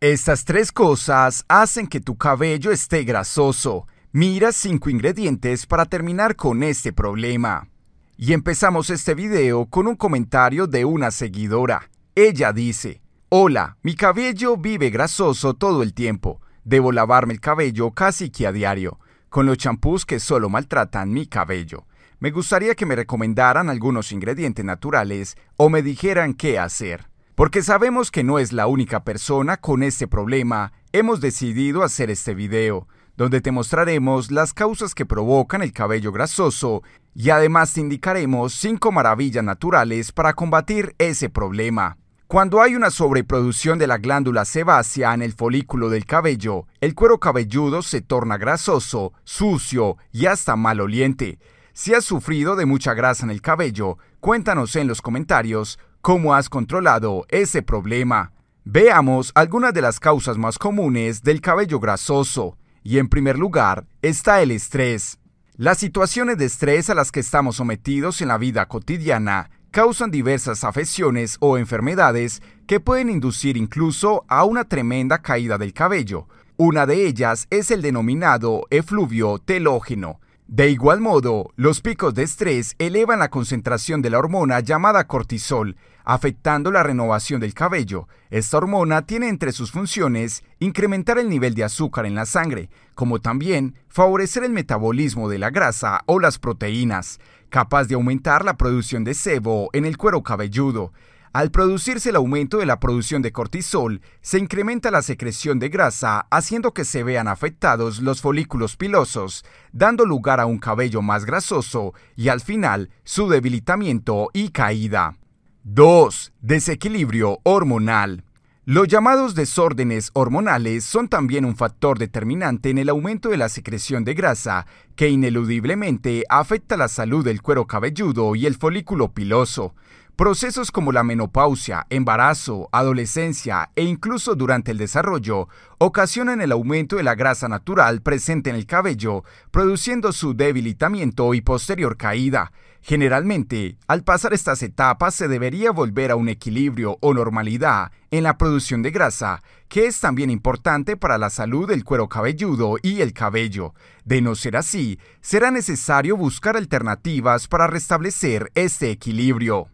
Estas tres cosas hacen que tu cabello esté grasoso. Mira 5 ingredientes para terminar con este problema. Y empezamos este video con un comentario de una seguidora. Ella dice, Hola, mi cabello vive grasoso todo el tiempo. Debo lavarme el cabello casi que a diario, con los champús que solo maltratan mi cabello. Me gustaría que me recomendaran algunos ingredientes naturales o me dijeran qué hacer. Porque sabemos que no es la única persona con este problema, hemos decidido hacer este video, donde te mostraremos las causas que provocan el cabello grasoso y además te indicaremos 5 maravillas naturales para combatir ese problema. Cuando hay una sobreproducción de la glándula sebácea en el folículo del cabello, el cuero cabelludo se torna grasoso, sucio y hasta maloliente. Si has sufrido de mucha grasa en el cabello, cuéntanos en los comentarios ¿Cómo has controlado ese problema? Veamos algunas de las causas más comunes del cabello grasoso. Y en primer lugar está el estrés. Las situaciones de estrés a las que estamos sometidos en la vida cotidiana causan diversas afecciones o enfermedades que pueden inducir incluso a una tremenda caída del cabello. Una de ellas es el denominado efluvio telógeno, de igual modo, los picos de estrés elevan la concentración de la hormona llamada cortisol, afectando la renovación del cabello. Esta hormona tiene entre sus funciones incrementar el nivel de azúcar en la sangre, como también favorecer el metabolismo de la grasa o las proteínas, capaz de aumentar la producción de sebo en el cuero cabelludo. Al producirse el aumento de la producción de cortisol, se incrementa la secreción de grasa, haciendo que se vean afectados los folículos pilosos, dando lugar a un cabello más grasoso y al final su debilitamiento y caída. 2. Desequilibrio hormonal. Los llamados desórdenes hormonales son también un factor determinante en el aumento de la secreción de grasa, que ineludiblemente afecta la salud del cuero cabelludo y el folículo piloso. Procesos como la menopausia, embarazo, adolescencia e incluso durante el desarrollo ocasionan el aumento de la grasa natural presente en el cabello, produciendo su debilitamiento y posterior caída. Generalmente, al pasar estas etapas se debería volver a un equilibrio o normalidad en la producción de grasa, que es también importante para la salud del cuero cabelludo y el cabello. De no ser así, será necesario buscar alternativas para restablecer este equilibrio.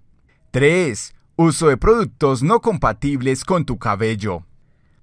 3. Uso de productos no compatibles con tu cabello.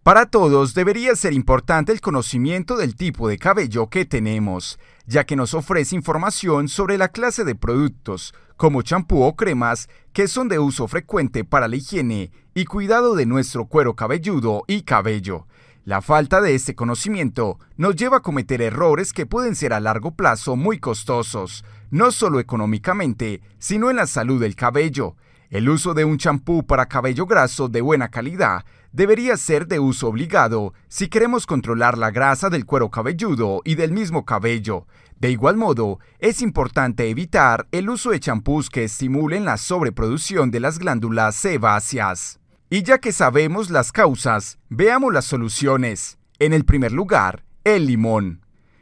Para todos debería ser importante el conocimiento del tipo de cabello que tenemos, ya que nos ofrece información sobre la clase de productos, como champú o cremas, que son de uso frecuente para la higiene y cuidado de nuestro cuero cabelludo y cabello. La falta de este conocimiento nos lleva a cometer errores que pueden ser a largo plazo muy costosos, no solo económicamente, sino en la salud del cabello. El uso de un champú para cabello graso de buena calidad debería ser de uso obligado si queremos controlar la grasa del cuero cabelludo y del mismo cabello. De igual modo, es importante evitar el uso de champús que estimulen la sobreproducción de las glándulas sebáceas. Y ya que sabemos las causas, veamos las soluciones. En el primer lugar, el limón.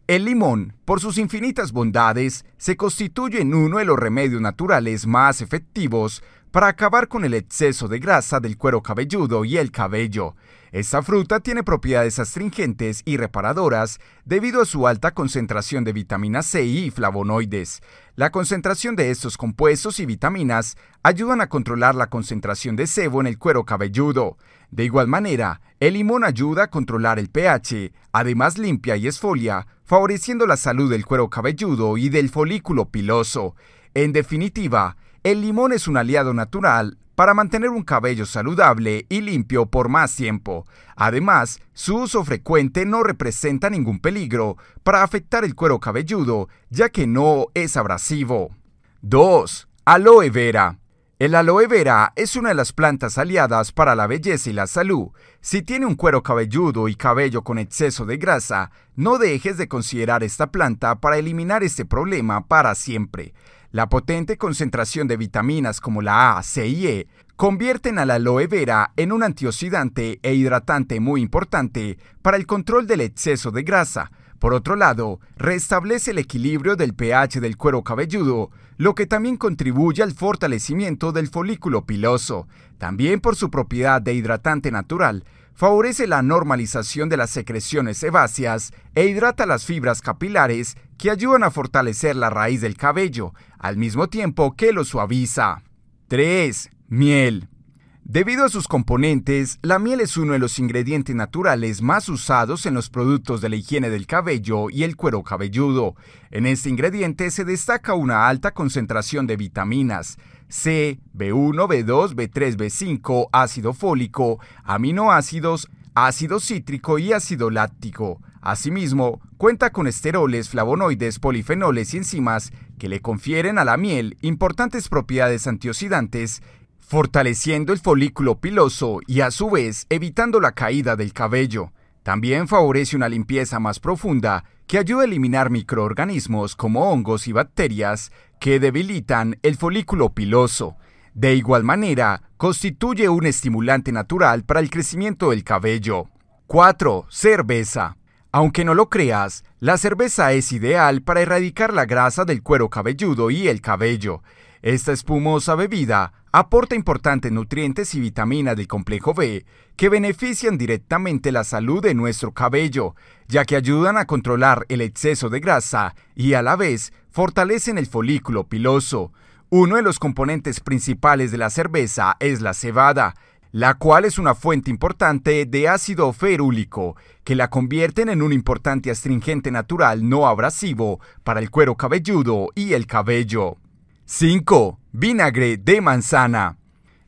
El limón, por sus infinitas bondades, se constituye en uno de los remedios naturales más efectivos para acabar con el exceso de grasa del cuero cabelludo y el cabello. Esta fruta tiene propiedades astringentes y reparadoras debido a su alta concentración de vitamina C y flavonoides. La concentración de estos compuestos y vitaminas ayudan a controlar la concentración de sebo en el cuero cabelludo. De igual manera, el limón ayuda a controlar el pH, además limpia y esfolia favoreciendo la salud del cuero cabelludo y del folículo piloso. En definitiva, el limón es un aliado natural para mantener un cabello saludable y limpio por más tiempo. Además, su uso frecuente no representa ningún peligro para afectar el cuero cabelludo, ya que no es abrasivo. 2. Aloe vera. El aloe vera es una de las plantas aliadas para la belleza y la salud. Si tiene un cuero cabelludo y cabello con exceso de grasa, no dejes de considerar esta planta para eliminar este problema para siempre. La potente concentración de vitaminas como la A, C y E convierten al aloe vera en un antioxidante e hidratante muy importante para el control del exceso de grasa, por otro lado, restablece el equilibrio del pH del cuero cabelludo, lo que también contribuye al fortalecimiento del folículo piloso. También por su propiedad de hidratante natural, favorece la normalización de las secreciones sebáceas e hidrata las fibras capilares que ayudan a fortalecer la raíz del cabello, al mismo tiempo que lo suaviza. 3. Miel. Debido a sus componentes, la miel es uno de los ingredientes naturales más usados en los productos de la higiene del cabello y el cuero cabelludo. En este ingrediente se destaca una alta concentración de vitaminas C, B1, B2, B3, B5, ácido fólico, aminoácidos, ácido cítrico y ácido láctico. Asimismo, cuenta con esteroles, flavonoides, polifenoles y enzimas que le confieren a la miel importantes propiedades antioxidantes fortaleciendo el folículo piloso y a su vez evitando la caída del cabello. También favorece una limpieza más profunda que ayuda a eliminar microorganismos como hongos y bacterias que debilitan el folículo piloso. De igual manera, constituye un estimulante natural para el crecimiento del cabello. 4. Cerveza. Aunque no lo creas, la cerveza es ideal para erradicar la grasa del cuero cabelludo y el cabello. Esta espumosa bebida aporta importantes nutrientes y vitaminas del complejo B que benefician directamente la salud de nuestro cabello, ya que ayudan a controlar el exceso de grasa y a la vez fortalecen el folículo piloso. Uno de los componentes principales de la cerveza es la cebada, la cual es una fuente importante de ácido ferúlico, que la convierten en un importante astringente natural no abrasivo para el cuero cabelludo y el cabello. 5. Vinagre de manzana.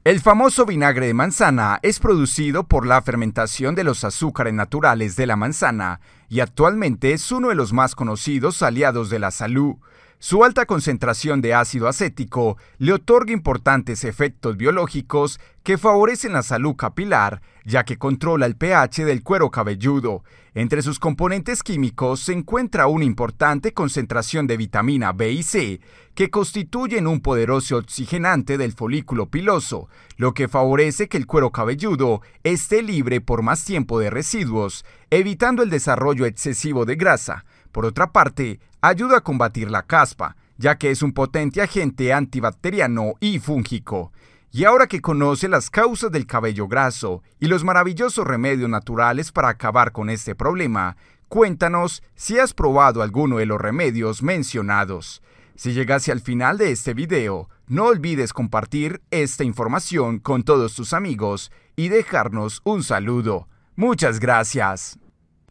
El famoso vinagre de manzana es producido por la fermentación de los azúcares naturales de la manzana y actualmente es uno de los más conocidos aliados de la salud. Su alta concentración de ácido acético le otorga importantes efectos biológicos que favorecen la salud capilar, ya que controla el pH del cuero cabelludo. Entre sus componentes químicos se encuentra una importante concentración de vitamina B y C, que constituyen un poderoso oxigenante del folículo piloso, lo que favorece que el cuero cabelludo esté libre por más tiempo de residuos, evitando el desarrollo excesivo de grasa. Por otra parte, ayuda a combatir la caspa, ya que es un potente agente antibacteriano y fúngico. Y ahora que conoce las causas del cabello graso y los maravillosos remedios naturales para acabar con este problema, cuéntanos si has probado alguno de los remedios mencionados. Si llegase al final de este video, no olvides compartir esta información con todos tus amigos y dejarnos un saludo. Muchas gracias.